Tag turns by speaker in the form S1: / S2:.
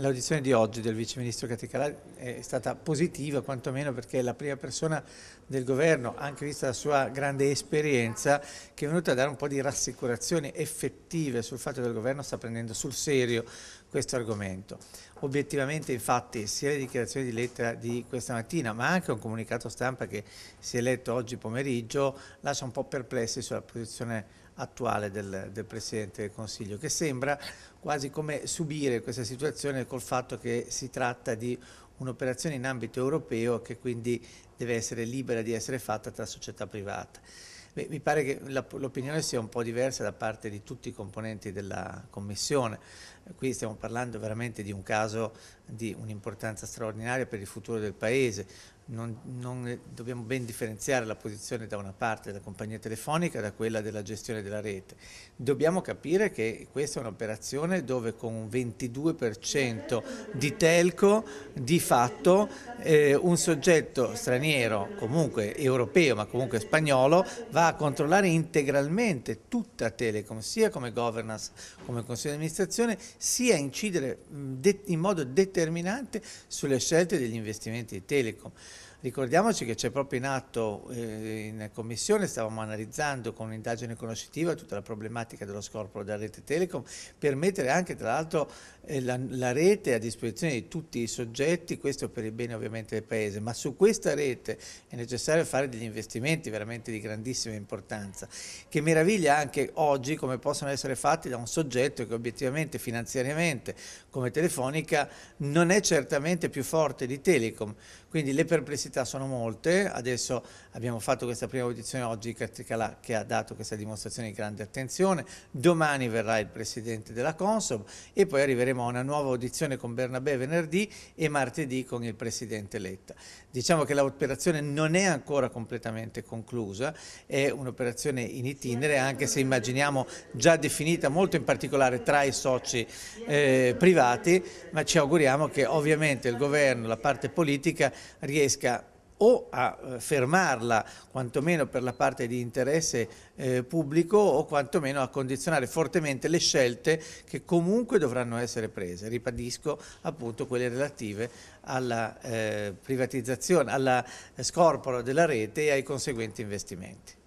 S1: L'audizione di oggi del Vice Ministro Caticalà è stata positiva, quantomeno perché è la prima persona del Governo, anche vista la sua grande esperienza, che è venuta a dare un po' di rassicurazioni effettive sul fatto che il Governo sta prendendo sul serio questo argomento. Obiettivamente infatti sia le dichiarazioni di lettera di questa mattina ma anche un comunicato stampa che si è letto oggi pomeriggio lascia un po' perplessi sulla posizione attuale del, del, Presidente del Consiglio, che sembra quasi come subire questa situazione col fatto che si tratta di un'operazione in ambito europeo che quindi deve essere libera di essere fatta tra società private. Beh, mi pare che l'opinione sia un po' diversa da parte di tutti i componenti della Commissione. Qui stiamo parlando veramente di un caso di un'importanza straordinaria per il futuro del Paese. Non, non, dobbiamo ben differenziare la posizione da una parte della compagnia telefonica da quella della gestione della rete. Dobbiamo capire che questa è un'operazione dove con un 22% di telco di fatto eh, un soggetto straniero, comunque europeo ma comunque spagnolo, va a controllare integralmente tutta Telecom, sia come governance, come consiglio di amministrazione, sia incidere mm, in modo determinato determinante sulle scelte degli investimenti di Telecom. Ricordiamoci che c'è proprio in atto, eh, in commissione stavamo analizzando con un'indagine conoscitiva tutta la problematica dello scorporo della rete Telecom per mettere anche tra l'altro eh, la, la, rete a disposizione di tutti i soggetti, questo per il bene ovviamente del Paese, ma su questa rete è necessario fare degli investimenti veramente di grandissima importanza, che meraviglia anche oggi come possono essere fatti da un soggetto che obiettivamente finanziariamente come Telefonica non è certamente più forte di Telecom, quindi le perplessità sono molte, adesso abbiamo fatto questa prima audizione oggi che ha dato questa dimostrazione di grande attenzione, domani verrà il Presidente della Consob e poi arriveremo a una nuova audizione con Bernabé venerdì e martedì con il Presidente Letta. Diciamo che l'operazione non è ancora completamente conclusa, è un'operazione in itinere anche se immaginiamo già definita molto in particolare tra i soci eh, privati, ma ci auguriamo speriamo che ovviamente il governo, la parte politica riesca o a eh, fermarla quantomeno per la parte di interesse eh, pubblico o quantomeno a condizionare fortemente le scelte che comunque dovranno essere prese, ripadisco appunto quelle relative alla eh, privatizzazione, alla eh, scorporo della rete e ai conseguenti investimenti.